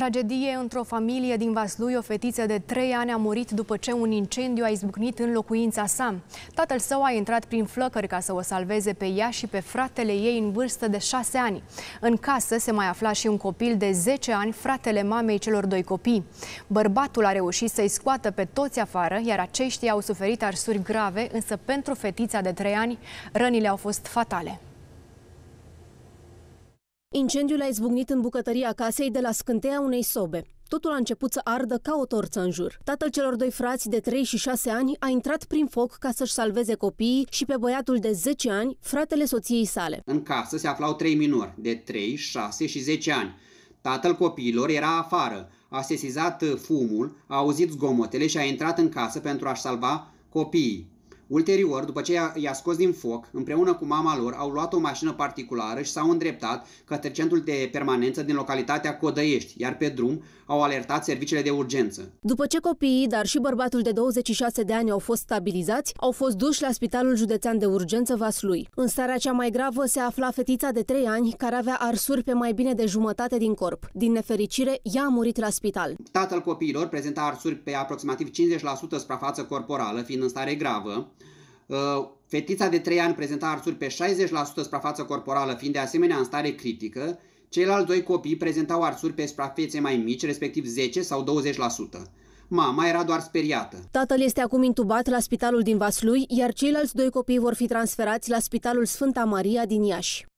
Tragedie într-o familie din Vaslui, o fetiță de 3 ani a murit după ce un incendiu a izbucnit în locuința sa. Tatăl său a intrat prin flăcări ca să o salveze pe ea și pe fratele ei în vârstă de 6 ani. În casă se mai afla și un copil de 10 ani, fratele mamei celor doi copii. Bărbatul a reușit să-i scoată pe toți afară, iar aceștia au suferit arsuri grave, însă pentru fetița de 3 ani rănile au fost fatale. Incendiul a izbucnit în bucătăria casei de la scânteia unei sobe. Totul a început să ardă ca o torță în jur. Tatăl celor doi frați de 3 și 6 ani a intrat prin foc ca să-și salveze copiii și pe băiatul de 10 ani, fratele soției sale. În casă se aflau trei minori de 3, 6 și 10 ani. Tatăl copiilor era afară, a sesizat fumul, a auzit zgomotele și a intrat în casă pentru a-și salva copiii. Ulterior, după ce i-a scos din foc, împreună cu mama lor, au luat o mașină particulară și s-au îndreptat către centrul de permanență din localitatea Codăiești, iar pe drum au alertat serviciile de urgență. După ce copiii, dar și bărbatul de 26 de ani au fost stabilizați, au fost duși la Spitalul Județean de Urgență Vaslui. În starea cea mai gravă se afla fetița de 3 ani, care avea arsuri pe mai bine de jumătate din corp. Din nefericire, ea a murit la spital. Tatăl copiilor prezenta arsuri pe aproximativ 50% suprafață corporală, fiind în stare gravă. Fetița de 3 ani prezenta arsuri pe 60% suprafață corporală, fiind de asemenea în stare critică, ceilalți doi copii prezentau arsuri pe suprafețe mai mici, respectiv 10 sau 20%. Mama era doar speriată. Tatăl este acum intubat la spitalul din Vaslui, iar ceilalți doi copii vor fi transferați la spitalul Sfânta Maria din Iași.